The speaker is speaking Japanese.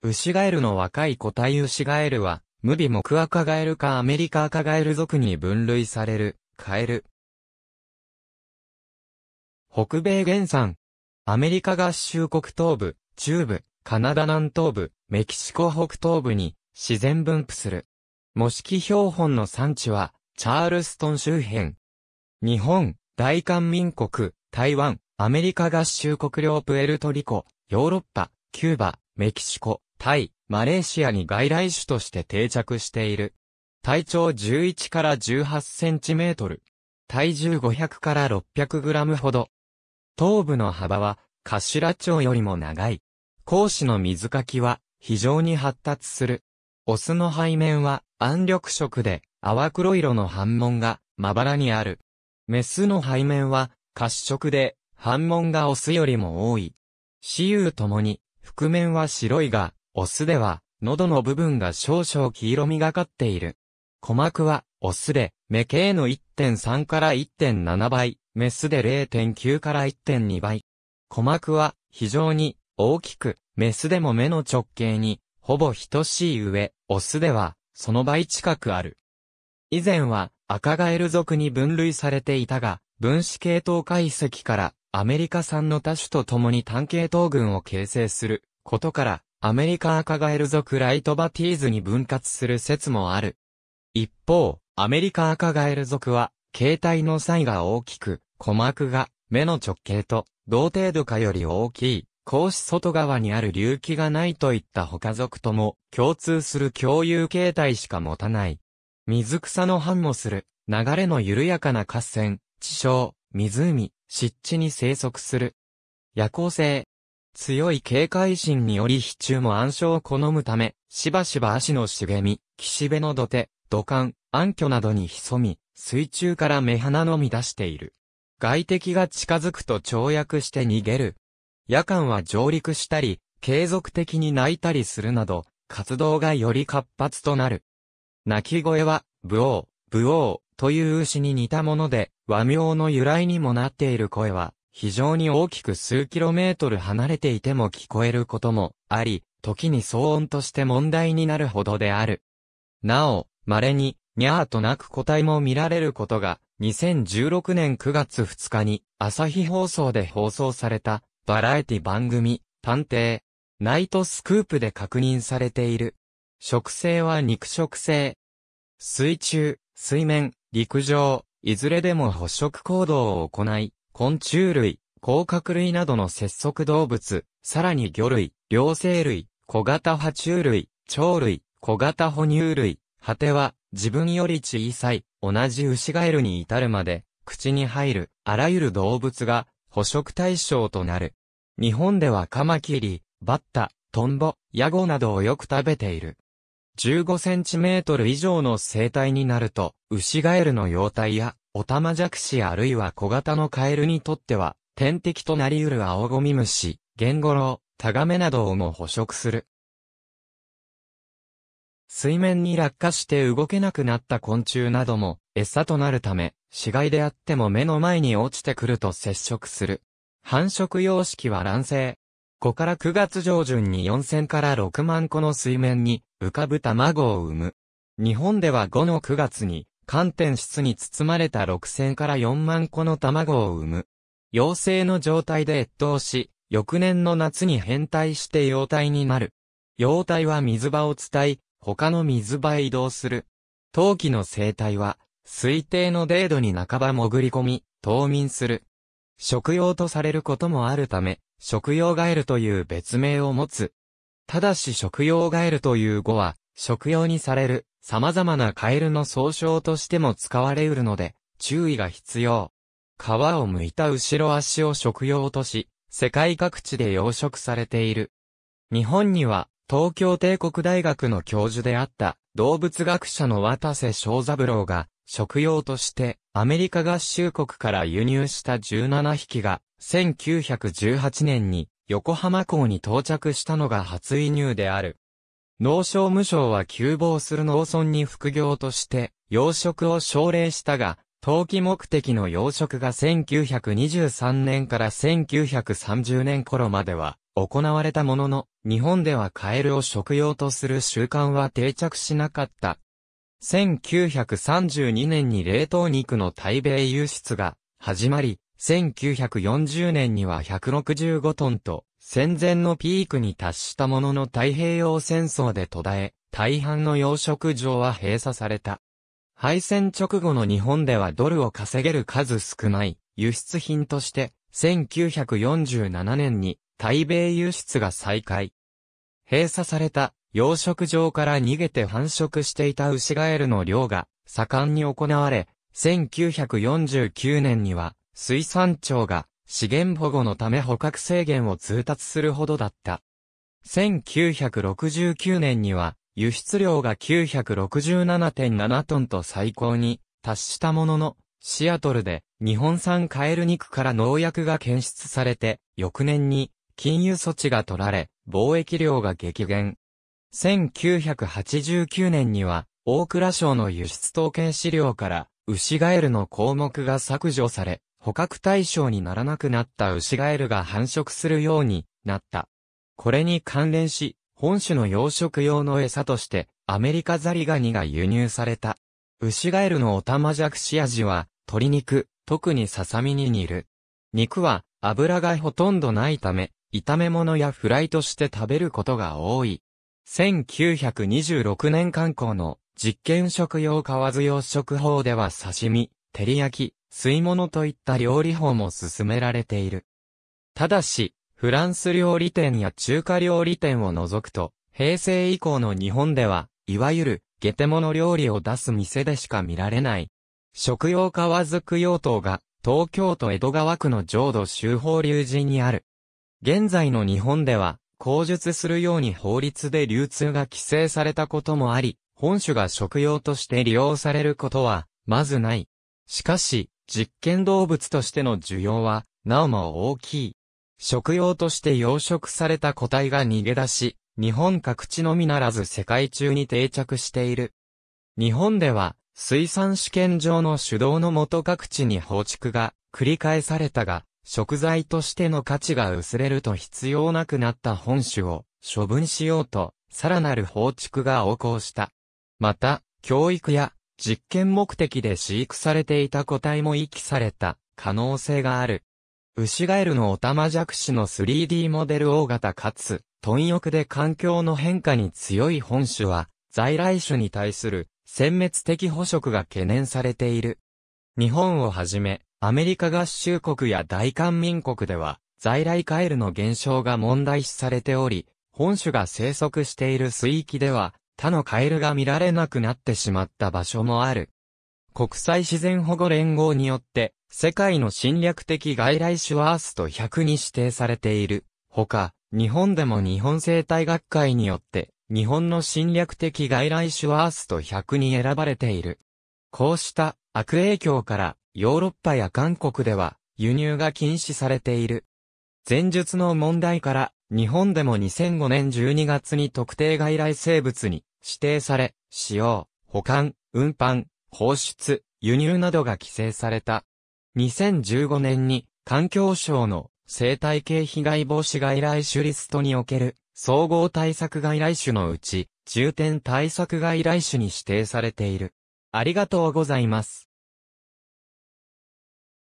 ウシガエルの若い個体ウシガエルは、ムビモクアカガエルかアメリカアカガエル族に分類される、カエル。北米原産。アメリカ合衆国東部、中部、カナダ南東部、メキシコ北東部に自然分布する。模式標本の産地は、チャールストン周辺。日本、大韓民国、台湾、アメリカ合衆国領プエルトリコ、ヨーロッパ、キューバ、メキシコ。タイ、マレーシアに外来種として定着している。体長11から18センチメートル。体重500から600グラムほど。頭部の幅は、頭頂よりも長い。孔子の水かきは、非常に発達する。オスの背面は、暗緑色で、淡黒色の反紋が、まばらにある。メスの背面は、褐色で、反紋がオスよりも多い。雌雄ともに、覆面は白いが、オスでは、喉の部分が少々黄色みがかっている。鼓膜は、オスで、目形の1.3から1.7倍、メスで0.9から1.2倍。鼓膜は、非常に、大きく、メスでも目の直径に、ほぼ等しい上、オスでは、その倍近くある。以前は、赤ガエル族に分類されていたが、分子系統解析から、アメリカ産の多種と共に単系統群を形成する、ことから、アメリカアカガエル族ライトバティーズに分割する説もある。一方、アメリカアカガエル族は、形態の差異が大きく、鼓膜が目の直径と同程度かより大きい、格子外側にある隆起がないといった他族とも共通する共有形態しか持たない。水草の繁茂する、流れの緩やかな河川、地層、湖、湿地に生息する。夜行性、強い警戒心により非中も暗礁を好むため、しばしば足の茂み、岸辺の土手、土管、暗渠などに潜み、水中から目鼻のみ出している。外敵が近づくと跳躍して逃げる。夜間は上陸したり、継続的に泣いたりするなど、活動がより活発となる。鳴き声は、武王、武王という牛に似たもので、和名の由来にもなっている声は、非常に大きく数キロメートル離れていても聞こえることもあり、時に騒音として問題になるほどである。なお、稀に、ニャーと鳴く個体も見られることが、2016年9月2日に、朝日放送で放送された、バラエティ番組、探偵、ナイトスクープで確認されている。食性は肉食性。水中、水面、陸上、いずれでも捕食行動を行い、昆虫類、甲殻類などの節足動物、さらに魚類、両生類、小型爬虫類、鳥類、小型哺乳類、果ては、自分より小さい、同じ牛ガエルに至るまで、口に入る、あらゆる動物が、捕食対象となる。日本ではカマキリ、バッタ、トンボ、ヤゴなどをよく食べている。15センチメートル以上の生態になると、牛ガエルの幼体やオタマジャクシあるいは小型のカエルにとっては、天敵となり得るアオゴミムシ、ゲンゴロウ、タガメなどをも捕食する。水面に落下して動けなくなった昆虫なども、餌となるため、死骸であっても目の前に落ちてくると接触する。繁殖様式は卵生。5から9月上旬に4000から6万個の水面に浮かぶ卵を産む。日本では5の9月に寒天質に包まれた6000から4万個の卵を産む。陽性の状態で越冬し、翌年の夏に変態して幼体になる。幼体は水場を伝い、他の水場へ移動する。陶器の生態は、推定の程度に半ば潜り込み、冬眠する。食用とされることもあるため、食用ガエルという別名を持つ。ただし食用ガエルという語は、食用にされる様々なカエルの総称としても使われうるので、注意が必要。皮を剥いた後ろ足を食用とし、世界各地で養殖されている。日本には、東京帝国大学の教授であった動物学者の渡瀬正三郎が、食用としてアメリカ合衆国から輸入した17匹が、1918年に横浜港に到着したのが初輸入である。農商務省は休防する農村に副業として養殖を奨励したが、陶器目的の養殖が1923年から1930年頃までは行われたものの、日本ではカエルを食用とする習慣は定着しなかった。1932年に冷凍肉の対米輸出が始まり、1940年には165トンと戦前のピークに達したものの太平洋戦争で途絶え、大半の養殖場は閉鎖された。敗戦直後の日本ではドルを稼げる数少ない輸出品として、1947年に台米輸出が再開。閉鎖された養殖場から逃げて繁殖していた牛ガエルの漁が盛んに行われ、1949年には水産庁が資源保護のため捕獲制限を通達するほどだった。1969年には、輸出量が967.7トンと最高に達したものの、シアトルで日本産カエル肉から農薬が検出されて、翌年に禁輸措置が取られ、貿易量が激減。1989年には、大蔵省の輸出統計資料から、牛ガエルの項目が削除され、捕獲対象にならなくなったウシガエルが繁殖するようになった。これに関連し、本種の養殖用の餌として、アメリカザリガニが輸入された。ウシガエルのオタマジャクシ味は、鶏肉、特にささみに煮る。肉は、油がほとんどないため、炒め物やフライとして食べることが多い。1926年刊行の実験食用河津養殖法では刺身、照り焼き、吸い物といった料理法も進められている。ただし、フランス料理店や中華料理店を除くと、平成以降の日本では、いわゆる、ゲテモノ料理を出す店でしか見られない。食用川く用等が、東京都江戸川区の浄土修法隆寺にある。現在の日本では、口述するように法律で流通が規制されたこともあり、本種が食用として利用されることは、まずない。しかし、実験動物としての需要は、なおも大きい。食用として養殖された個体が逃げ出し、日本各地のみならず世界中に定着している。日本では、水産試験場の主導のもと各地に放築が繰り返されたが、食材としての価値が薄れると必要なくなった本種を処分しようと、さらなる放築が横行した。また、教育や実験目的で飼育されていた個体も遺棄された可能性がある。ウシガエルのオタマジャクシの 3D モデル大型かつ、貪欲で環境の変化に強い本種は、在来種に対する殲滅的捕食が懸念されている。日本をはじめ、アメリカ合衆国や大韓民国では、在来カエルの減少が問題視されており、本種が生息している水域では、他のカエルが見られなくなってしまった場所もある。国際自然保護連合によって、世界の侵略的外来種ワースト100に指定されている。ほか、日本でも日本生態学会によって、日本の侵略的外来種ワースト100に選ばれている。こうした悪影響から、ヨーロッパや韓国では、輸入が禁止されている。前述の問題から、日本でも2005年12月に特定外来生物に指定され、使用、保管、運搬、放出、輸入などが規制された。2015年に環境省の生態系被害防止外来種リストにおける総合対策外来種のうち重点対策外来種に指定されている。ありがとうございます。